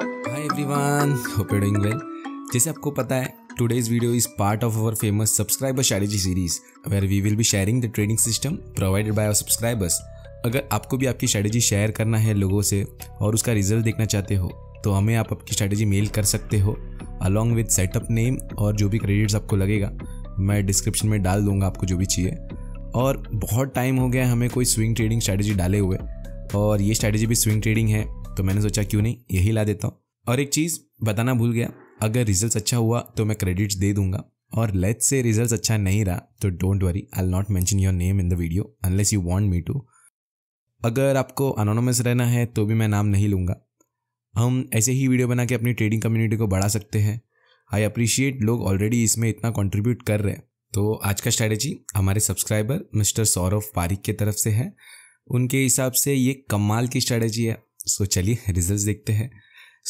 Hi everyone hope you doing well जैसे आपको पता है today's video is part of our famous subscriber strategy series where we will be sharing the trading system provided by our subscribers अगर आपको भी आपकी strategy share करना है लोगों से और उसका रिजल्ट देखना चाहते हो तो हमें आप आपकी स्ट्रेटेजी मेल कर सकते हो अलॉन्ग विद सेटअप नेम और जो भी क्रेडिट्स आपको लगेगा मैं डिस्क्रिप्शन में डाल दूंगा आपको जो भी चाहिए और बहुत टाइम हो गया हमें कोई स्विंग ट्रेडिंग स्ट्रेटेजी डाले हुए और ये स्ट्रेटेजी भी स्विंग ट्रेडिंग है तो मैंने सोचा क्यों नहीं यही ला देता हूँ और एक चीज़ बताना भूल गया अगर रिजल्ट अच्छा हुआ तो मैं क्रेडिट्स दे दूंगा और लेट से रिजल्ट अच्छा नहीं रहा तो don't worry I not mention your name in the video unless you want me to अगर आपको अनोनोमस रहना है तो भी मैं नाम नहीं लूँगा हम ऐसे ही वीडियो बना के अपनी ट्रेडिंग कम्युनिटी को बढ़ा सकते हैं आई अप्रिशिएट लोग ऑलरेडी इसमें इतना कंट्रीब्यूट कर रहे हैं तो आज का स्ट्रैटेजी हमारे सब्सक्राइबर मिस्टर सौरभ पारिक की तरफ से है उनके हिसाब से ये कमाल की स्ट्रैटेजी है सो चलिए रिजल्ट देखते हैं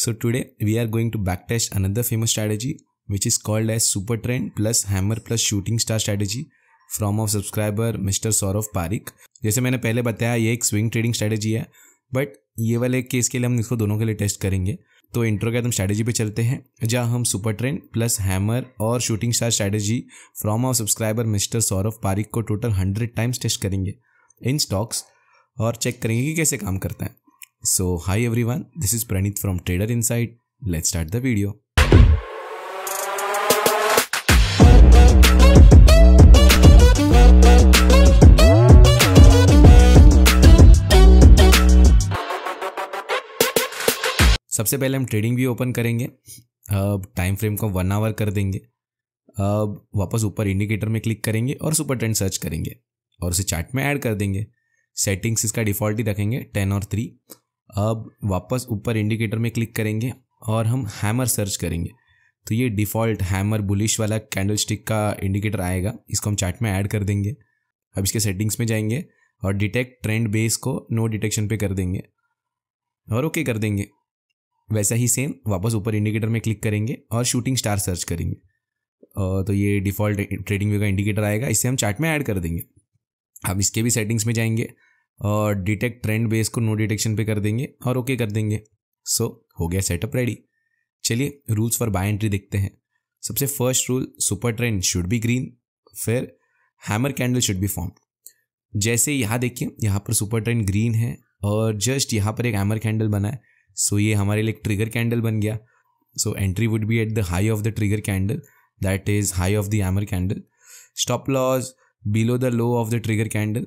so today we are going to back test another famous strategy which is called as super trend plus hammer plus shooting star strategy from of subscriber mister Saurabh Pareek जैसे मैंने पहले बताया ये एक स्विंग ट्रेडिंग स्ट्रैटेजी है but ये वाले case के लिए हम इसको दोनों के लिए टेस्ट करेंगे तो इंट्रो के हम स्ट्रैटेजी पे चलते हैं जहाँ हम सुपर ट्रेंड प्लस हैमर और shooting star strategy from our subscriber mister Saurabh Pareek को टोटल हंड्रेड टाइम्स टेस्ट करेंगे इन स्टॉक्स और चेक करेंगे कि कैसे काम करता है So hi everyone, this is Pranit from Trader Insight. Let's start the video. सबसे पहले हम ट्रेडिंग भी ओपन करेंगे अब टाइम फ्रेम को वन आवर कर देंगे अब वापस ऊपर इंडिकेटर में क्लिक करेंगे और सुपर ट्रेंड सर्च करेंगे और उसे चार्ट में ऐड कर देंगे सेटिंग्स इसका डिफ़ॉल्ट ही रखेंगे टेन और थ्री अब वापस ऊपर इंडिकेटर में क्लिक करेंगे और हम हैमर सर्च करेंगे तो ये डिफ़ॉल्ट हैमर बुलिश वाला स्टिक का इंडिकेटर आएगा इसको हम चार्ट में ऐड कर देंगे अब इसके सेटिंग्स में जाएंगे और डिटेक्ट ट्रेंड बेस को नो डिटेक्शन पे कर देंगे और ओके कर देंगे वैसा ही सेम वापस ऊपर इंडिकेटर में क्लिक करेंगे और शूटिंग स्टार सर्च करेंगे तो ये डिफ़ॉल्ट ट्रेडिंग व्यू का इंडिकेटर आएगा इसे हम चार्ट में ऐड कर देंगे अब इसके भी सेटिंग्स में जाएंगे और डिटेक्ट ट्रेंड बेस को नो डिटेक्शन पे कर देंगे और ओके okay कर देंगे सो so, हो गया सेटअप रेडी चलिए रूल्स फॉर बाय एंट्री देखते हैं सबसे first rule super trend should be green फिर hammer candle should be form जैसे यहाँ देखिए यहाँ पर सुपर ट्रेंड ग्रीन है और जस्ट यहाँ पर एक हैमर कैंडल बना है सो so, ये हमारे लिए ट्रिगर कैंडल बन गया so entry would be at the high of the trigger candle that is high of the hammer candle stop loss below the low of the trigger candle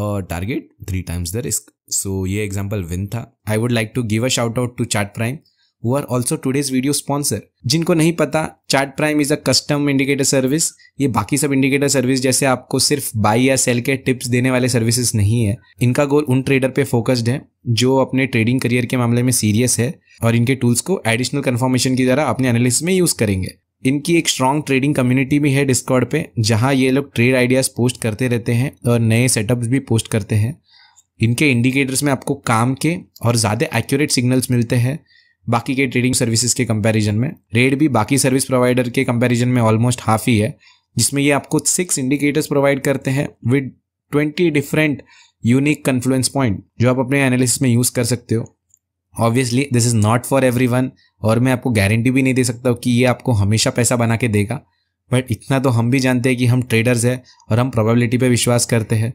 target three times the risk so ये example win था I would like to give a shout out to Chart Prime who are also today's video sponsor जिनको नहीं पता Chart Prime is a custom indicator service ये बाकी सब indicator service जैसे आपको सिर्फ बाई या सेल के टिप्स देने वाले सर्विसेज नहीं है इनका गोल उन ट्रेडर पे फोकस्ड है जो अपने ट्रेडिंग करियर के मामले में सीरियस है और इनके टूल्स को एडिशनल कन्फर्मेशन की तरह अपने एनालिसिस में यूज करेंगे इनकी एक स्ट्रांग ट्रेडिंग कम्युनिटी भी है डिस्कॉर्ड पे जहाँ ये लोग ट्रेड आइडियाज़ पोस्ट करते रहते हैं और नए सेटअप्स भी पोस्ट करते हैं इनके इंडिकेटर्स में आपको काम के और ज़्यादा एक्यूरेट सिग्नल्स मिलते हैं बाकी के ट्रेडिंग सर्विसेज के कंपैरिजन में रेट भी बाकी सर्विस प्रोवाइडर के कंपैरिजन में ऑलमोस्ट हाफ ही है जिसमें ये आपको सिक्स इंडिकेटर्स प्रोवाइड करते हैं with twenty different unique confluence point जो आप अपने एनालिसिस में यूज़ कर सकते हो obviously this is not for every और मैं आपको गारंटी भी नहीं दे सकता हूँ कि ये आपको हमेशा पैसा बना के देगा बट इतना तो हम भी जानते हैं कि हम ट्रेडर्स हैं और हम प्रोबेबिलिटी पे विश्वास करते हैं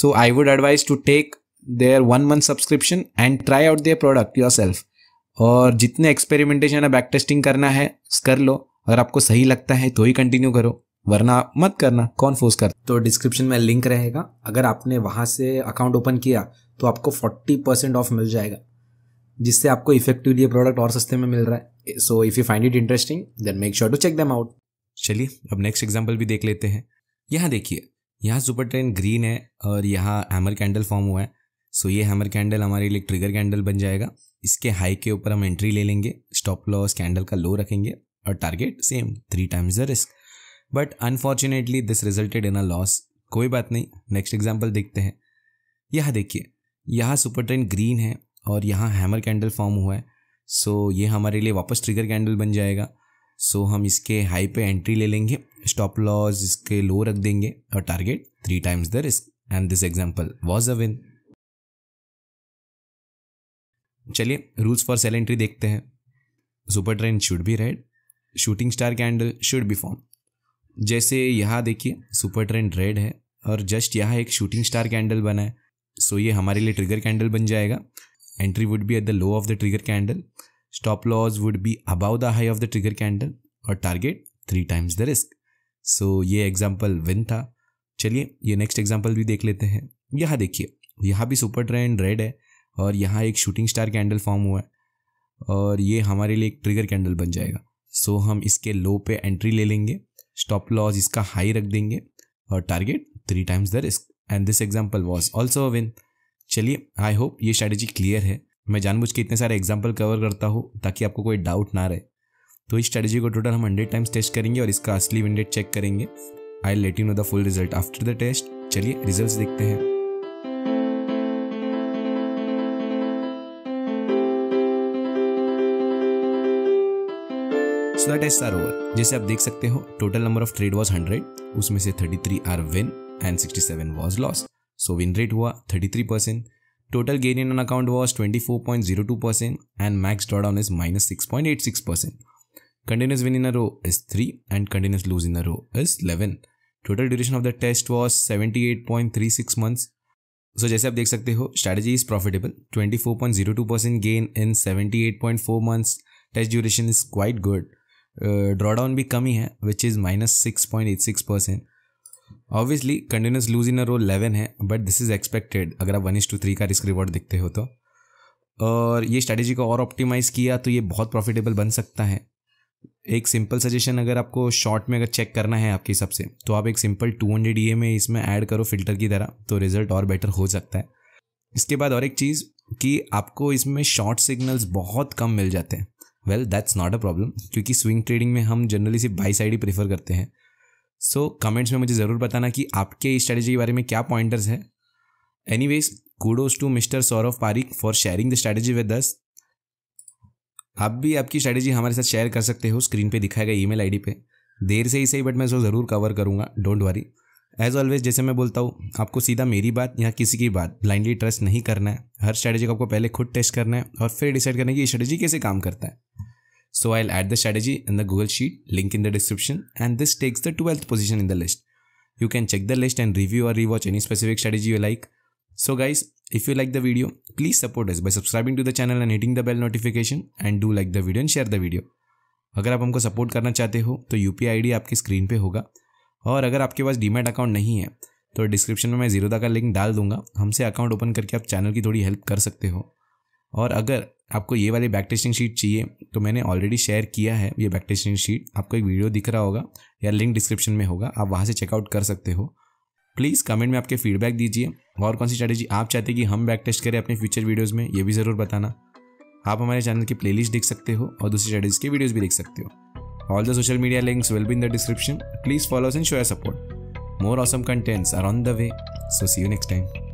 so I would advise to take their one month subscription and try out their product yourself और जितने एक्सपेरिमेंटेशन या बैक टेस्टिंग करना है कर लो अगर आपको सही लगता है तो ही कंटिन्यू करो वरना मत करना कौन फोर्स कर तो डिस्क्रिप्शन में लिंक रहेगा अगर आपने वहाँ से अकाउंट ओपन किया तो आपको फोर्टी परसेंट ऑफ मिल जाएगा जिससे आपको इफेक्टिवली ये प्रोडक्ट और सस्ते में मिल रहा है so if you find it interesting then make sure to check them out चलिए अब नेक्स्ट एग्जाम्पल भी देख लेते हैं यहाँ देखिए यहाँ सुपर ट्रेन ग्रीन है और यहाँ हैमर कैंडल फॉर्म हुआ है सो ये हैमर कैंडल हमारे लिए ट्रिगर कैंडल बन जाएगा इसके हाई के ऊपर हम एंट्री ले लेंगे स्टॉप लॉस कैंडल का लो रखेंगे और target same three times the risk but unfortunately this resulted in a loss कोई बात नहीं नेक्स्ट एग्जाम्पल देखते हैं यह देखिए यहाँ सुपर ट्रेन ग्रीन है और यहाँ हैमर कैंडल फॉर्म हुआ है सो ये हमारे लिए वापस ट्रिगर कैंडल बन जाएगा सो हम इसके हाई पे एंट्री ले लेंगे स्टॉप लॉस इसके लो रख देंगे और target three times the risk and this example was a win चलिए रूल्स फॉर सेल एंट्री देखते हैं super trend should be red shooting star candle should be form जैसे यहाँ देखिए सुपर ट्रेंड रेड है और जस्ट यहाँ एक शूटिंग स्टार कैंडल बना है सो ये हमारे लिए ट्रिगर कैंडल बन जाएगा Entry would be at the low of the trigger candle. Stop loss would be above the high of the trigger candle और target three times the risk so ये example win था चलिए ये next example भी देख लेते हैं यहाँ देखिए यहाँ भी सुपर ट्रेंड रेड है और यहाँ एक शूटिंग स्टार कैंडल फॉर्म हुआ है और ये हमारे लिए एक ट्रिगर कैंडल बन जाएगा सो so, हम इसके लो पे एंट्री ले लेंगे स्टॉप लॉस इसका हाई रख देंगे और target three times the risk and this example was also win चलिए आई होप ये स्ट्रैटेजी क्लियर है मैं जानबूझ के इतने सारे एग्जाम्पल कवर करता हूँ ताकि आपको कोई डाउट ना रहे तो इस स्ट्रैटेजी को टोटल हम हंड्रेड टाइम्स टेस्ट करेंगे और इसका असली विन चेक करेंगे I let you know the full result after the test चलिए रिजल्ट देखते हैं so the test are over जैसे आप देख सकते हो total number of trade was hundred उसमें से thirty three are win and sixty seven was loss so win rate हुआ thirty three percent total gain in an account was twenty four point zero two percent and max drawdown is minus six point eight six percent continuous win in row is three and continuous lose in a row is eleven total duration of the test was seventy eight point three six months so जैसे आप देख सकते हो strategy is profitable twenty four point zero two percent gain in seventy eight point four months test duration is quite good drawdown भी कमी है which is minus six point eight six percent obviously continuous lose in row eleven है but this is expected अगर आप one is to three का risk reward देखते हो तो और ये स्ट्रैटेजी को और ऑप्टिमाइज किया तो ये बहुत प्रॉफिटेबल बन सकता है एक सिंपल सजेशन अगर आपको शॉर्ट में अगर चेक करना है आपके हिसाब से तो आप एक सिंपल टू हंड्रेड ई में इसमें ऐड करो फिल्टर की तरह तो रिजल्ट और बेटर हो सकता है इसके बाद और एक चीज़ कि आपको इसमें शॉर्ट सिग्नल्स बहुत कम मिल जाते हैं well that's not a problem क्योंकि स्विंग ट्रेडिंग में हम जनरली सिर्फ बाई साइड ही प्रेफर करते हैं सो so, कमेंट्स में मुझे ज़रूर बताना कि आपके स्ट्रैटेजी के बारे में क्या पॉइंटर्स है any ways kudos to mister Saurav Pareek for sharing the strategy with us आप भी आपकी स्ट्रैटेजी हमारे साथ शेयर कर सकते हो स्क्रीन पे दिखाए गए ईमेल आईडी पे देर से ही सही बट मैं उसको ज़रूर कवर करूँगा डोंट वरी एज ऑलवेज जैसे मैं बोलता हूँ आपको सीधा मेरी बात या किसी की बात ब्लाइंडली ट्रस्ट नहीं करना है हर स्ट्रैटेजी को आपको पहले खुद टेस्ट करना है और फिर डिसाइड करना है कि ये स्ट्रैटेजी कैसे काम करता है So I'll add the strategy in the Google Sheet, link in the description and this takes the 12th position in the list. You can check the list and review or rewatch any specific strategy you like. So guys, if you like the video, please support us by subscribing to the channel and hitting the bell notification and do like the video and share the video. अगर आप हमको support करना चाहते हो तो U P आपकी screen पे होगा और अगर आपके पास डीमेट अकाउंट नहीं है तो डिस्क्रिप्शन में मैं जीरोदा का लिंक डाल दूंगा हमसे अकाउंट ओपन करके आप चैनल की थोड़ी हेल्प कर सकते हो और अगर आपको ये वाली बैक टेस्टिंग शीट चाहिए तो मैंने ऑलरेडी शेयर किया है ये बैक टेस्टिंग शीट आपको एक वीडियो दिख रहा होगा या लिंक डिस्क्रिप्शन में होगा आप वहाँ से चेकआउट कर सकते हो प्लीज़ कमेंट में आपके फीडबैक दीजिए और कौन सी स्ट्रैटेजी आप चाहते हैं कि हम बैक टेस्ट करें अपने फ्यूचर वीडियोज़ में ये भी ज़रूर बताना आप हमारे चैनल की प्लेलिस्ट देख सकते हो और दूसरी स्ट्रैटेजीज के वीडियोज़ भी देख सकते हो all the social media links will be in the description please follow and show support more awesome contents are on the way so see you next time